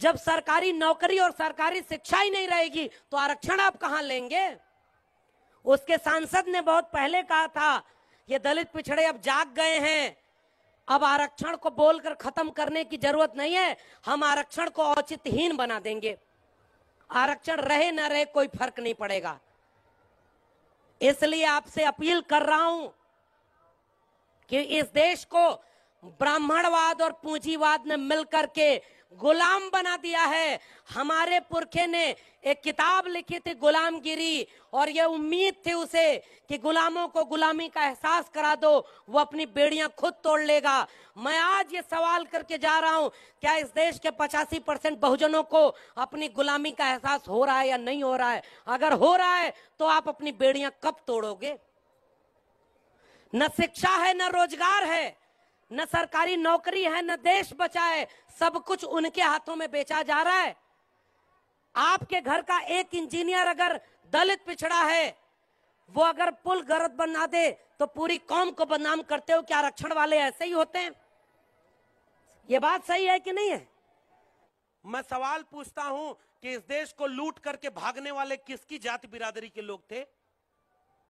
जब सरकारी नौकरी और सरकारी शिक्षा ही नहीं रहेगी तो आरक्षण आप कहां लेंगे उसके सांसद ने बहुत पहले कहा था ये दलित पिछड़े अब जाग गए हैं अब आरक्षण को बोलकर खत्म करने की जरूरत नहीं है हम आरक्षण को औचित्यहीन बना देंगे आरक्षण रहे ना रहे कोई फर्क नहीं पड़ेगा इसलिए आपसे अपील कर रहा हूं कि इस देश को ब्राह्मणवाद और पूंजीवाद ने मिलकर के गुलाम बना दिया है हमारे पुरखे ने एक किताब लिखी थी गुलामगिरी और यह उम्मीद थी उसे कि गुलामों को गुलामी का एहसास करा दो वो अपनी बेड़ियां खुद तोड़ लेगा मैं आज ये सवाल करके जा रहा हूं क्या इस देश के 85 परसेंट बहुजनों को अपनी गुलामी का एहसास हो रहा है या नहीं हो रहा है अगर हो रहा है तो आप अपनी बेड़ियां कब तोड़ोगे न शिक्षा है न रोजगार है न सरकारी नौकरी है न देश बचाए सब कुछ उनके हाथों में बेचा जा रहा है आपके घर का एक इंजीनियर अगर दलित पिछड़ा है वो अगर पुल गलत बना दे तो पूरी कौम को बदनाम करते हो क्या आरक्षण वाले ऐसे ही होते हैं ये बात सही है कि नहीं है मैं सवाल पूछता हूं कि इस देश को लूट करके भागने वाले किसकी जाति बिरादरी के लोग थे